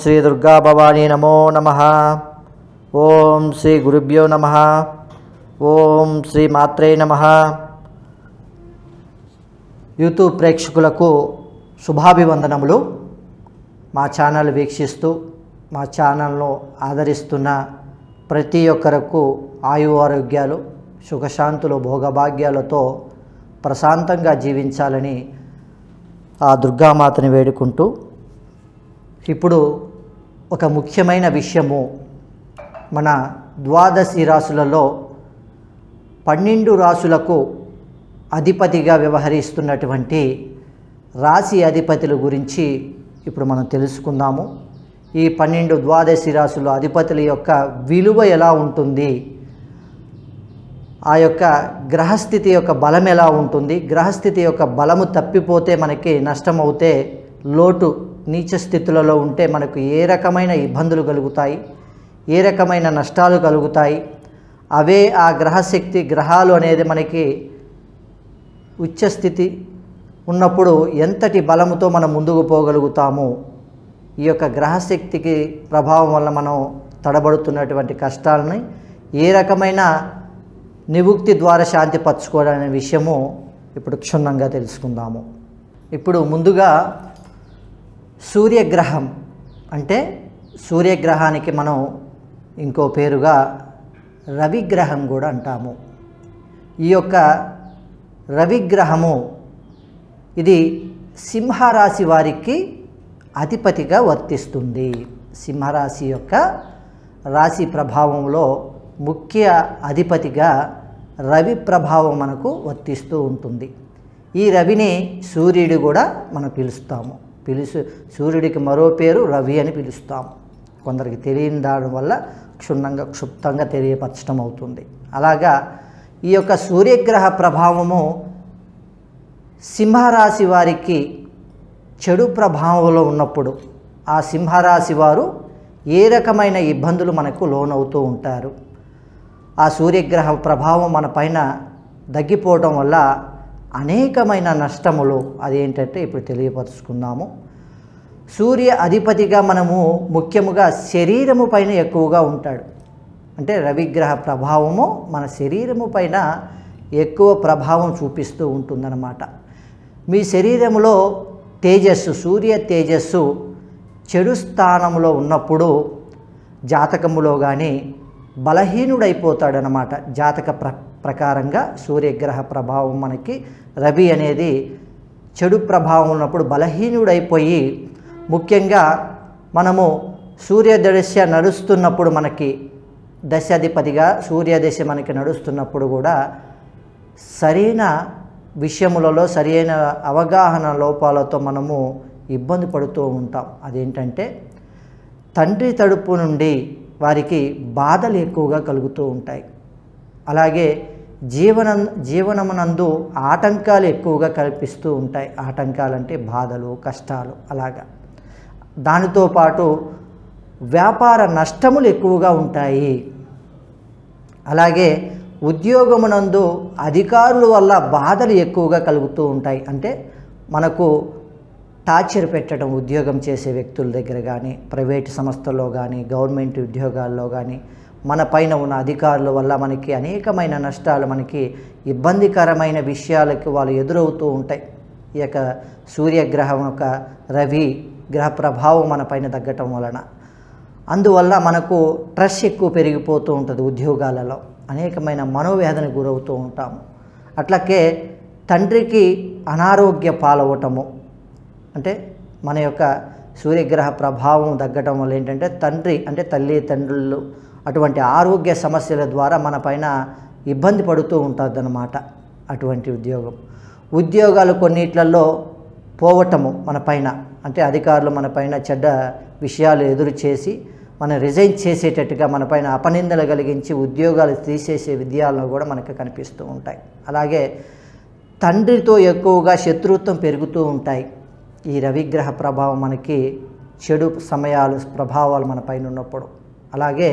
శ్రీ దుర్గా భవానీ నమో నమ ఓం శ్రీ గురుభ్యో నమ ఓం శ్రీ మాత్రే నమ యూట్యూబ్ ప్రేక్షకులకు శుభాభివందనములు మా ఛానల్ వీక్షిస్తూ మా ఛానల్ను ఆదరిస్తున్న ప్రతి ఒక్కరకు ఆయు ఆరోగ్యాలు సుఖశాంతులు భోగభాగ్యాలతో ప్రశాంతంగా జీవించాలని ఆ దుర్గామాతని వేడుకుంటూ ఇప్పుడు ఒక ముఖ్యమైన విషయము మన ద్వాదశి రాసులలో పన్నెండు రాసులకు అధిపతిగా వ్యవహరిస్తున్నటువంటి రాశి అధిపతుల గురించి ఇప్పుడు మనం తెలుసుకుందాము ఈ పన్నెండు ద్వాదశి రాసుల అధిపతుల యొక్క విలువ ఎలా ఉంటుంది ఆ యొక్క గ్రహస్థితి యొక్క బలం ఎలా ఉంటుంది గ్రహస్థితి యొక్క బలము తప్పిపోతే మనకి నష్టం అవుతే లోటు నీచ స్థితులలో ఉంటే మనకు ఏ రకమైన ఇబ్బందులు కలుగుతాయి ఏ రకమైన నష్టాలు కలుగుతాయి అవే ఆ గ్రహశక్తి గ్రహాలు అనేది మనకి ఉచ్చస్థితి ఉన్నప్పుడు ఎంతటి బలముతో మనం ముందుకు పోగలుగుతాము ఈ యొక్క గ్రహశక్తికి ప్రభావం వల్ల మనం తడబడుతున్నటువంటి కష్టాలని ఏ రకమైన నివుక్తి ద్వారా శాంతి పరచుకోవడం అనే విషయము ఇప్పుడు క్షుణ్ణంగా తెలుసుకుందాము ఇప్పుడు ముందుగా సూర్యగ్రహం అంటే సూర్యగ్రహానికి మనం ఇంకో పేరుగా రవిగ్రహం కూడా అంటాము ఈ యొక్క రవిగ్రహము ఇది సింహరాశి వారికి అధిపతిగా వర్తిస్తుంది సింహరాశి యొక్క రాశి ప్రభావంలో ముఖ్య అధిపతిగా రవి ప్రభావం మనకు వర్తిస్తూ ఉంటుంది ఈ రవిని సూర్యుడు కూడా మనం పిలుస్తాము పిలుసు సూర్యుడికి మరో పేరు రవి అని పిలుస్తాం కొందరికి తెలియని దాని వల్ల క్షుణ్ణంగా క్షుప్తంగా తెలియపరచడం అవుతుంది అలాగా ఈ యొక్క సూర్యగ్రహ ప్రభావము సింహరాశి వారికి చెడు ప్రభావంలో ఉన్నప్పుడు ఆ సింహరాశి వారు ఏ రకమైన ఇబ్బందులు మనకు లోనవుతూ ఉంటారు ఆ సూర్యగ్రహ ప్రభావం మన పైన తగ్గిపోవడం వల్ల అనేకమైన నష్టములు అదేంటంటే ఇప్పుడు తెలియపరుచుకుందాము సూర్య అధిపతిగా మనము ముఖ్యముగా శరీరము పైన ఎక్కువగా ఉంటాడు అంటే రవిగ్రహ ప్రభావము మన శరీరము పైన ఎక్కువ ప్రభావం చూపిస్తూ ఉంటుందన్నమాట మీ శరీరంలో తేజస్సు సూర్య తేజస్సు చెడు స్థానంలో ఉన్నప్పుడు జాతకములో కానీ బలహీనుడైపోతాడనమాట జాతక ప్ర ప్రకారంగా సూర్యగ్రహ ప్రభావం మనకి రవి అనేది చెడు ప్రభావం ఉన్నప్పుడు బలహీనుడైపోయి ముఖ్యంగా మనము సూర్యదశ నడుస్తున్నప్పుడు మనకి దశాధిపతిగా సూర్యదశ మనకి నడుస్తున్నప్పుడు కూడా సరైన విషయములలో సరైన అవగాహన లోపాలతో మనము ఇబ్బంది పడుతూ ఉంటాం అదేంటంటే తండ్రి తడుపు నుండి వారికి బాధలు ఎక్కువగా కలుగుతూ ఉంటాయి అలాగే జీవన జీవనమునందు ఆటంకాలు ఎక్కువగా కల్పిస్తూ ఉంటాయి ఆటంకాలంటే బాధలు కష్టాలు అలాగా దానితో పాటు వ్యాపార నష్టములు ఎక్కువగా ఉంటాయి అలాగే ఉద్యోగమునందు అధికారుల వల్ల బాధలు ఎక్కువగా కలుగుతూ ఉంటాయి అంటే మనకు టార్చర్ పెట్టడం ఉద్యోగం చేసే వ్యక్తుల దగ్గర కానీ ప్రైవేటు సంస్థల్లో కానీ గవర్నమెంట్ ఉద్యోగాల్లో కానీ మన పైన ఉన్న అధికారుల వల్ల మనకి అనేకమైన నష్టాలు మనకి ఇబ్బందికరమైన విషయాలకు వాళ్ళు ఎదురవుతూ ఉంటాయి ఈ యొక్క సూర్యగ్రహం యొక్క రవి గ్రహ ప్రభావం మన పైన తగ్గటం వలన అందువల్ల మనకు ట్రస్ ఎక్కువ పెరిగిపోతూ ఉంటుంది ఉద్యోగాలలో అనేకమైన మనోవేదనకు గురవుతూ ఉంటాము అట్లకే తండ్రికి అనారోగ్య పాలవటము అంటే మన యొక్క సూర్యగ్రహ ప్రభావం తగ్గటం వల్ల ఏంటంటే తండ్రి అంటే తల్లి తండ్రులు అటువంటి ఆరోగ్య సమస్యల ద్వారా మన పైన ఇబ్బంది పడుతూ ఉంటుందన్నమాట అటువంటి ఉద్యోగం ఉద్యోగాలు కొన్నిట్లలో పోవటము మన పైన అంటే అధికారులు మన పైన చెడ్డ విషయాలు ఎదురు చేసి మనం రిజైన్ చేసేటట్టుగా మన పైన అపనిందలు కలిగించి ఉద్యోగాలు తీసేసే విద్యాలను కూడా మనకు కనిపిస్తూ ఉంటాయి అలాగే తండ్రితో ఎక్కువగా శత్రుత్వం పెరుగుతూ ఉంటాయి ఈ రవిగ్రహ ప్రభావం మనకి చెడు సమయాలు ప్రభావాలు మన పైన ఉన్నప్పుడు అలాగే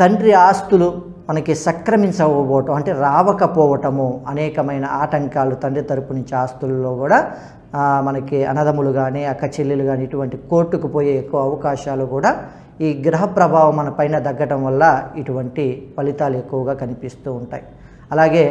తండ్రి ఆస్తులు మనకి సక్రమించకపోవటం అంటే రావకపోవటము అనేకమైన ఆటంకాలు తండ్రి తరపు నుంచి ఆస్తులలో కూడా మనకి అనదములు కానీ అక్క చెల్లెలు కానీ ఇటువంటి కోర్టుకు పోయే ఎక్కువ అవకాశాలు కూడా ఈ గ్రహ ప్రభావం మన పైన తగ్గటం వల్ల ఇటువంటి ఫలితాలు ఎక్కువగా కనిపిస్తూ ఉంటాయి అలాగే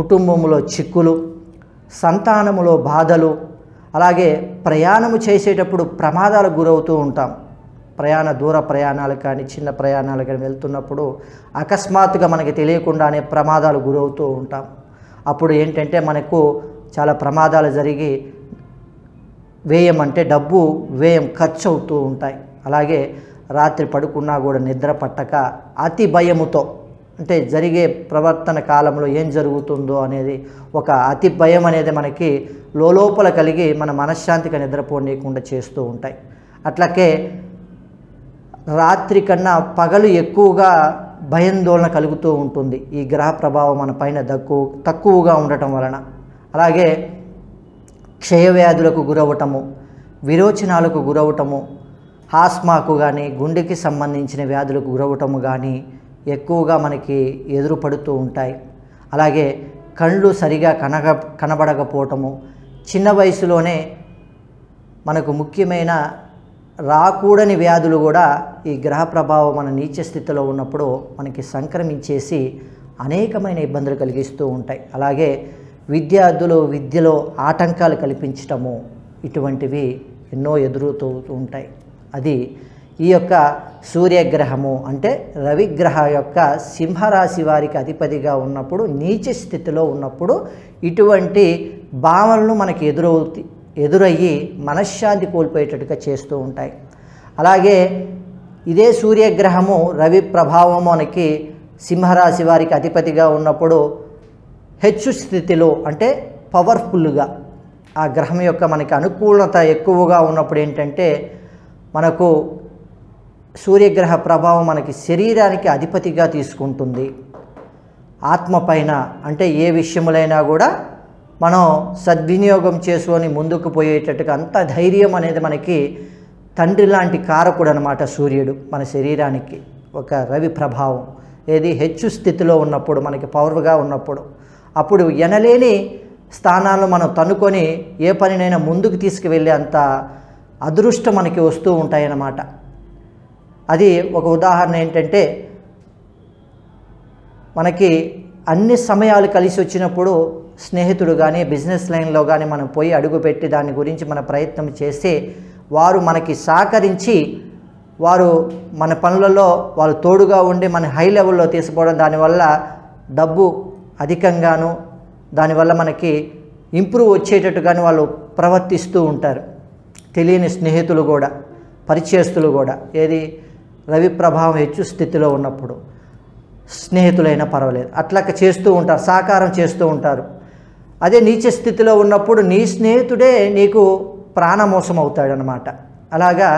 కుటుంబంలో చిక్కులు సంతానములో బాధలు అలాగే ప్రయాణము చేసేటప్పుడు ప్రమాదాలకు గురవుతూ ఉంటాం ప్రయాణ దూర ప్రయాణాలు కానీ చిన్న ప్రయాణాలు కానీ వెళ్తున్నప్పుడు అకస్మాత్తుగా మనకి తెలియకుండానే ప్రమాదాలు గురవుతూ ఉంటాం అప్పుడు ఏంటంటే మనకు చాలా ప్రమాదాలు జరిగి వ్యయం అంటే డబ్బు వ్యయం ఖర్చు అవుతూ ఉంటాయి అలాగే రాత్రి పడుకున్నా కూడా నిద్ర పట్టక అతి భయముతో అంటే జరిగే ప్రవర్తన కాలంలో ఏం జరుగుతుందో అనేది ఒక అతి భయం అనేది మనకి లోపల కలిగి మన మనశ్శాంతిగా నిద్రపోనీయకుండా చేస్తూ ఉంటాయి అట్లాగే రాత్రి కన్నా పగలు ఎక్కువగా భయాందోళన కలుగుతూ ఉంటుంది ఈ గ్రహ ప్రభావం మన పైన తక్కువ తక్కువగా ఉండటం వలన అలాగే క్షయవ్యాధులకు గురవటము విరోచనాలకు గురవటము హాస్మాకు కానీ గుండెకి సంబంధించిన వ్యాధులకు గురవటము కానీ ఎక్కువగా మనకి ఎదురుపడుతూ ఉంటాయి అలాగే కళ్ళు సరిగా కనగ కనబడకపోవటము చిన్న వయసులోనే మనకు ముఖ్యమైన రాకూడని వ్యాధులు కూడా ఈ గ్రహ ప్రభావం మన నీచ స్థితిలో ఉన్నప్పుడు మనకి సంక్రమించేసి అనేకమైన ఇబ్బందులు కలిగిస్తూ ఉంటాయి అలాగే విద్యార్థులు విద్యలో ఆటంకాలు కల్పించటము ఇటువంటివి ఎన్నో ఎదురుతూ ఉంటాయి అది ఈ యొక్క సూర్యగ్రహము అంటే రవిగ్రహ యొక్క సింహరాశి వారికి అధిపతిగా ఉన్నప్పుడు నీచ స్థితిలో ఉన్నప్పుడు ఇటువంటి భావనలు మనకి ఎదురవుతాయి ఎదురయ్యి మనశ్శాంతి కోల్పోయేటట్టుగా చేస్తూ ఉంటాయి అలాగే ఇదే సూర్యగ్రహము రవి ప్రభావమునికి సింహరాశి వారికి అధిపతిగా ఉన్నప్పుడు హెచ్చు స్థితిలో అంటే పవర్ఫుల్గా ఆ గ్రహం యొక్క మనకి అనుకూలత ఎక్కువగా ఉన్నప్పుడు ఏంటంటే మనకు సూర్యగ్రహ ప్రభావం మనకి శరీరానికి అధిపతిగా తీసుకుంటుంది ఆత్మ పైన అంటే ఏ విషయములైనా కూడా మనం సద్వినియోగం చేసుకొని ముందుకు పోయేటట్టుగా అంత ధైర్యం అనేది మనకి తండ్రి లాంటి కారకుడు అనమాట సూర్యుడు మన శరీరానికి ఒక రవి ప్రభావం ఏది హెచ్చు స్థితిలో ఉన్నప్పుడు మనకి పవర్గా ఉన్నప్పుడు అప్పుడు ఎనలేని స్థానాలను మనం తన్నుకొని ఏ పనినైనా ముందుకు తీసుకువెళ్ళే అంత అదృష్టం మనకి వస్తూ ఉంటాయన్నమాట అది ఒక ఉదాహరణ ఏంటంటే మనకి అన్ని సమయాలు కలిసి వచ్చినప్పుడు స్నేహితుడు కానీ బిజినెస్ లైన్లో కానీ మనం పోయి అడుగుపెట్టి దాని గురించి మన ప్రయత్నం చేస్తే వారు మనకి సహకరించి వారు మన పనులలో వాళ్ళు తోడుగా ఉండి మన హై లెవెల్లో తీసుకోవడం దానివల్ల డబ్బు అధికంగాను దానివల్ల మనకి ఇంప్రూవ్ వచ్చేటట్టుగాను వాళ్ళు ప్రవర్తిస్తూ ఉంటారు తెలియని స్నేహితులు కూడా పరిచయస్తులు కూడా ఏది రవి ప్రభావం హెచ్చు స్థితిలో ఉన్నప్పుడు స్నేహితులైనా పర్వాలేదు అట్లా చేస్తూ ఉంటారు సహకారం చేస్తూ ఉంటారు అదే నీచ స్థితిలో ఉన్నప్పుడు నీ స్నేహితుడే నీకు ప్రాణమోసం అవుతాడనమాట అలాగా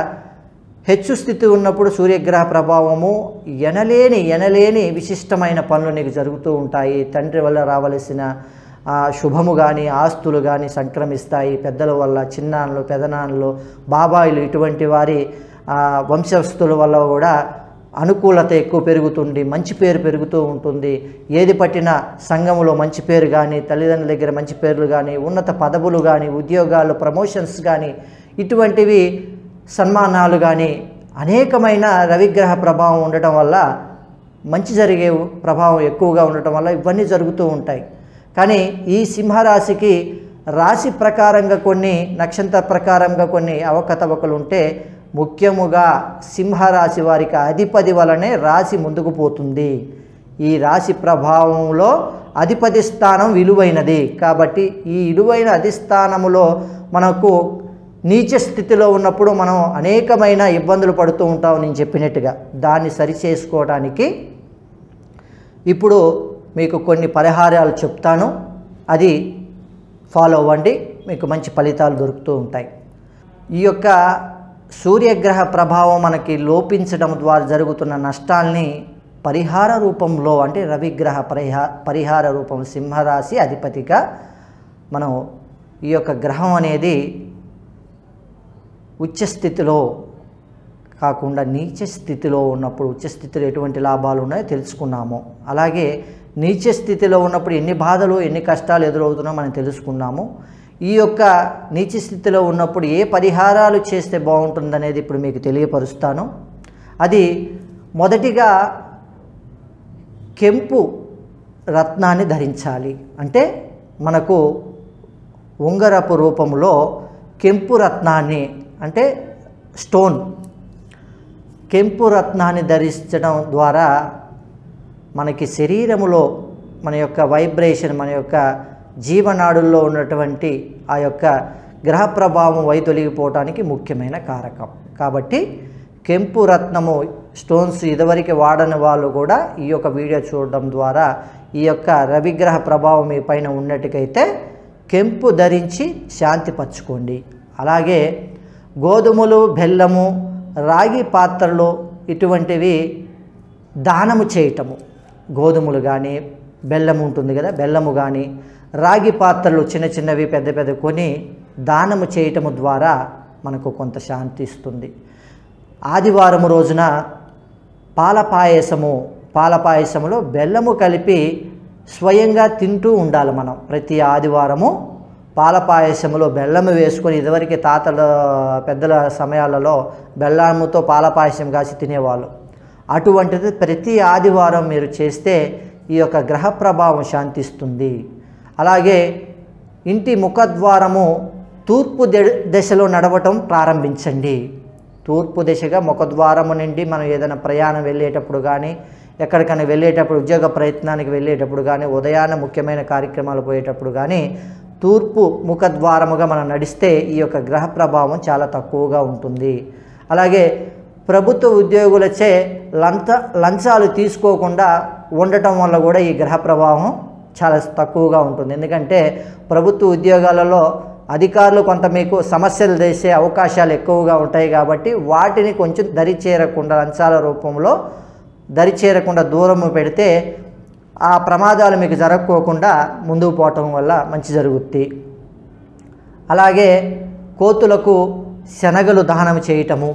హెచ్చు స్థితి ఉన్నప్పుడు సూర్యగ్రహ ప్రభావము ఎనలేని ఎనలేని విశిష్టమైన పనులు నీకు జరుగుతూ ఉంటాయి తండ్రి వల్ల రావలసిన శుభము కానీ ఆస్తులు కానీ సంక్రమిస్తాయి పెద్దల వల్ల చిన్నాన్లు పెదనాన్లు బాబాయిలు ఇటువంటి వారి వంశస్థుల వల్ల కూడా అనుకూలత ఎక్కువ పెరుగుతుంది మంచి పేరు పెరుగుతూ ఉంటుంది ఏది పట్టినా సంఘంలో మంచి పేరు కానీ తల్లిదండ్రుల దగ్గర మంచి పేర్లు కానీ ఉన్నత పదవులు కానీ ఉద్యోగాలు ప్రమోషన్స్ కానీ ఇటువంటివి సన్మానాలు కానీ అనేకమైన రవిగ్రహ ప్రభావం ఉండటం వల్ల మంచి జరిగే ప్రభావం ఎక్కువగా ఉండటం వల్ల ఇవన్నీ జరుగుతూ ఉంటాయి కానీ ఈ సింహరాశికి రాశి ప్రకారంగా కొన్ని నక్షత్ర ప్రకారంగా కొన్ని అవకతవకలు ఉంటే ముఖ్యముగా సింహరాశి వారికి అధిపతి వలనే రాశి ముందుకు పోతుంది ఈ రాశి ప్రభావంలో అధిపతి స్థానం విలువైనది కాబట్టి ఈ విలువైన అధిస్థానములో మనకు నీచ స్థితిలో ఉన్నప్పుడు మనం అనేకమైన ఇబ్బందులు పడుతూ ఉంటాం నేను చెప్పినట్టుగా దాన్ని సరిచేసుకోవడానికి ఇప్పుడు మీకు కొన్ని పరిహారాలు చెప్తాను అది ఫాలో అవ్వండి మీకు మంచి ఫలితాలు దొరుకుతూ ఉంటాయి ఈ యొక్క సూర్యగ్రహ ప్రభావం మనకి లోపించడం ద్వారా జరుగుతున్న నష్టాల్ని పరిహార రూపంలో అంటే రవిగ్రహ పరిహార పరిహార రూపం సింహరాశి అధిపతిగా మనం ఈ యొక్క గ్రహం అనేది ఉచ్చస్థితిలో కాకుండా నీచ స్థితిలో ఉన్నప్పుడు ఉచ్చస్థితిలో స్థితిలో ఎటువంటి లాభాలు ఉన్నాయో తెలుసుకున్నాము అలాగే నీచ స్థితిలో ఉన్నప్పుడు ఎన్ని బాధలు ఎన్ని కష్టాలు ఎదురవుతున్నాయో మనం తెలుసుకున్నాము ఈ యొక్క నీచి స్థితిలో ఉన్నప్పుడు ఏ పరిహారాలు చేస్తే బాగుంటుందనేది ఇప్పుడు మీకు తెలియపరుస్తాను అది మొదటిగా కెంపు రత్నాన్ని ధరించాలి అంటే మనకు ఉంగరపు రూపంలో కెంపు రత్నాన్ని అంటే స్టోన్ కెంపు రత్నాన్ని ధరించడం ద్వారా మనకి శరీరములో మన యొక్క వైబ్రేషన్ మన యొక్క జీవనాడుల్లో ఉన్నటువంటి ఆ యొక్క గ్రహ ప్రభావం వైతొలిగిపోవటానికి ముఖ్యమైన కారకం కాబట్టి కెంపు రత్నము స్టోన్స్ ఇదివరకు వాడని వాళ్ళు కూడా ఈ యొక్క వీడియో చూడడం ద్వారా ఈ యొక్క రవిగ్రహ ప్రభావం మీ పైన ఉన్నట్టుకైతే కెంపు ధరించి శాంతి పరచుకోండి అలాగే గోధుమలు బెల్లము రాగి పాత్రలు ఇటువంటివి దానము చేయటము గోధుమలు కానీ బెల్లం ఉంటుంది కదా బెల్లము కానీ రాగి పాత్రలు చిన్న చిన్నవి పెద్ద పెద్ద కొని దానము చేయటము ద్వారా మనకు కొంత శాంతి ఇస్తుంది ఆదివారం రోజున పాల పాయసము పాల పాయసములో బెల్లము కలిపి స్వయంగా తింటూ ఉండాలి మనం ప్రతి ఆదివారము పాల పాయసములో బెల్లము వేసుకొని ఇదివరకు తాతల పెద్దల సమయాలలో బెల్లముతో పాల పాయసం కాసి తినేవాళ్ళు అటువంటిది ప్రతి ఆదివారం మీరు చేస్తే ఈ యొక్క గ్రహ ప్రభావం శాంతిస్తుంది అలాగే ఇంటి ముఖద్వారము తూర్పు దశలో నడవటం ప్రారంభించండి తూర్పు దిశగా ముఖద్వారము నుండి మనం ఏదైనా ప్రయాణం వెళ్ళేటప్పుడు కానీ ఎక్కడికైనా వెళ్ళేటప్పుడు ఉద్యోగ ప్రయత్నానికి వెళ్ళేటప్పుడు కానీ ఉదయాన ముఖ్యమైన కార్యక్రమాలు పోయేటప్పుడు కానీ తూర్పు ముఖద్వారముగా మనం నడిస్తే ఈ యొక్క గ్రహ ప్రభావం చాలా తక్కువగా ఉంటుంది అలాగే ప్రభుత్వ ఉద్యోగులచే లంచ లంచాలు తీసుకోకుండా ఉండటం వల్ల కూడా ఈ గ్రహ ప్రభావం చాలా తక్కువగా ఉంటుంది ఎందుకంటే ప్రభుత్వ ఉద్యోగాలలో అధికారులు కొంత మీకు సమస్యలు చేసే అవకాశాలు ఎక్కువగా ఉంటాయి కాబట్టి వాటిని కొంచెం దరి చేరకుండా లంచాల రూపంలో దరి చేరకుండా దూరం పెడితే ఆ ప్రమాదాలు మీకు జరగకోకుండా ముందుకు పోవటం వల్ల మంచి జరుగుద్ది అలాగే కోతులకు శనగలు దహనం చేయటము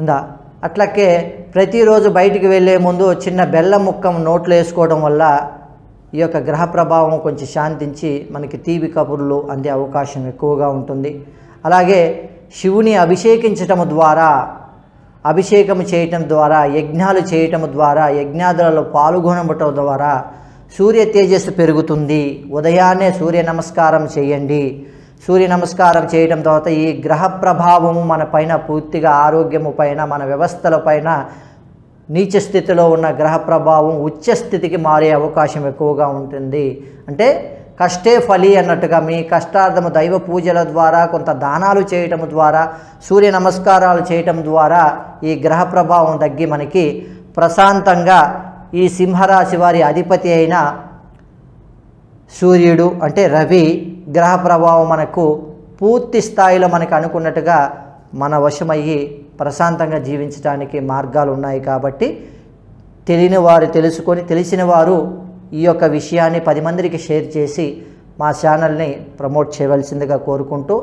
ఉందా అట్లకే ప్రతిరోజు బయటికి వెళ్ళే ముందు చిన్న బెల్లం ముక్కం నోట్లో వేసుకోవడం వల్ల ఈ యొక్క గ్రహ ప్రభావం కొంచెం శాంతించి మనకి తీపి కబుర్లు అందే అవకాశం ఎక్కువగా ఉంటుంది అలాగే శివుని అభిషేకించటం ద్వారా అభిషేకం చేయటం ద్వారా యజ్ఞాలు చేయటం ద్వారా యజ్ఞాదులలో పాల్గొనటం ద్వారా సూర్య తేజస్సు పెరుగుతుంది ఉదయాన్నే సూర్య నమస్కారం చేయండి సూర్య నమస్కారం చేయడం తర్వాత ఈ గ్రహ ప్రభావము మన పైన పూర్తిగా ఆరోగ్యము పైన మన వ్యవస్థల పైన నీచ స్థితిలో ఉన్న గ్రహ ప్రభావం ఉచ్చ స్థితికి మారే అవకాశం ఎక్కువగా ఉంటుంది అంటే కష్టే ఫలి అన్నట్టుగా మీ కష్టార్థము దైవ పూజల ద్వారా కొంత దానాలు చేయటం ద్వారా సూర్య నమస్కారాలు చేయటం ద్వారా ఈ గ్రహ ప్రభావం తగ్గి మనకి ప్రశాంతంగా ఈ సింహరాశి వారి అధిపతి అయిన సూర్యుడు అంటే రవి గ్రహ ప్రభావం మనకు పూర్తి స్థాయిలో మనకు అనుకున్నట్టుగా మన వశమయ్యి ప్రశాంతంగా జీవించడానికి మార్గాలు ఉన్నాయి కాబట్టి తెలియని వారు తెలుసుకొని తెలిసిన వారు ఈ యొక్క విషయాన్ని పది మందికి షేర్ చేసి మా ఛానల్ని ప్రమోట్ చేయవలసిందిగా కోరుకుంటూ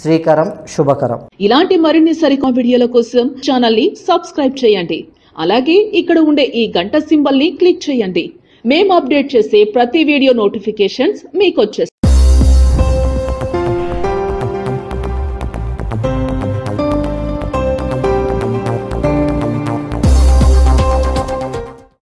శ్రీకరం శుభకరం ఇలాంటి మరిన్ని సరికొత్త వీడియోల కోసం ఛానల్ని సబ్స్క్రైబ్ చేయండి అలాగే ఇక్కడ ఉండే ఈ గంట సింబల్ని క్లిక్ చేయండి మేము అప్డేట్ చేసే ప్రతి వీడియో నోటిఫికేషన్స్ మీకు